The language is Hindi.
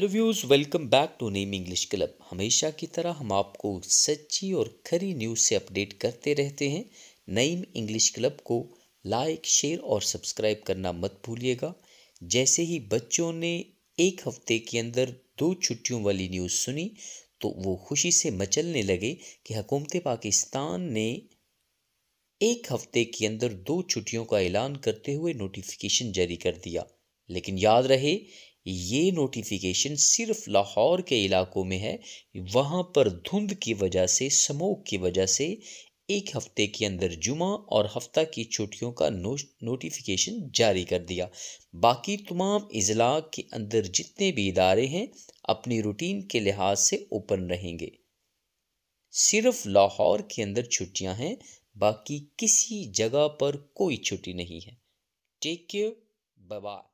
hello views welcome back to Naeem English Club हमेशा की तरह हम आपको सच्ची और खरी न्यूज़ से अपडेट करते रहते हैं नईम इंग्लिश क्लब को लाइक शेयर और सब्सक्राइब करना मत भूलिएगा जैसे ही बच्चों ने एक हफ्ते के अंदर दो छुट्टियों वाली न्यूज़ सुनी तो वो खुशी से मचलने लगे कि हकूमत पाकिस्तान ने एक हफ्ते के अंदर दो छुट्टियों का ऐलान करते हुए नोटिफिकेशन जारी कर दिया लेकिन याद रहे ये नोटिफिकेशन सिर्फ लाहौर के इलाकों में है वहाँ पर धुंध की वजह से स्मोक की वजह से एक हफ्ते के अंदर जुमा और हफ्ता की छुट्टियों का नो नोटिफिकेशन जारी कर दिया बाकी तमाम अजला के अंदर जितने भी इदारे हैं अपनी रूटीन के लिहाज से ओपन रहेंगे सिर्फ लाहौर के अंदर छुट्टियां हैं बाकी किसी जगह पर कोई छुट्टी नहीं है टेक केयर बाय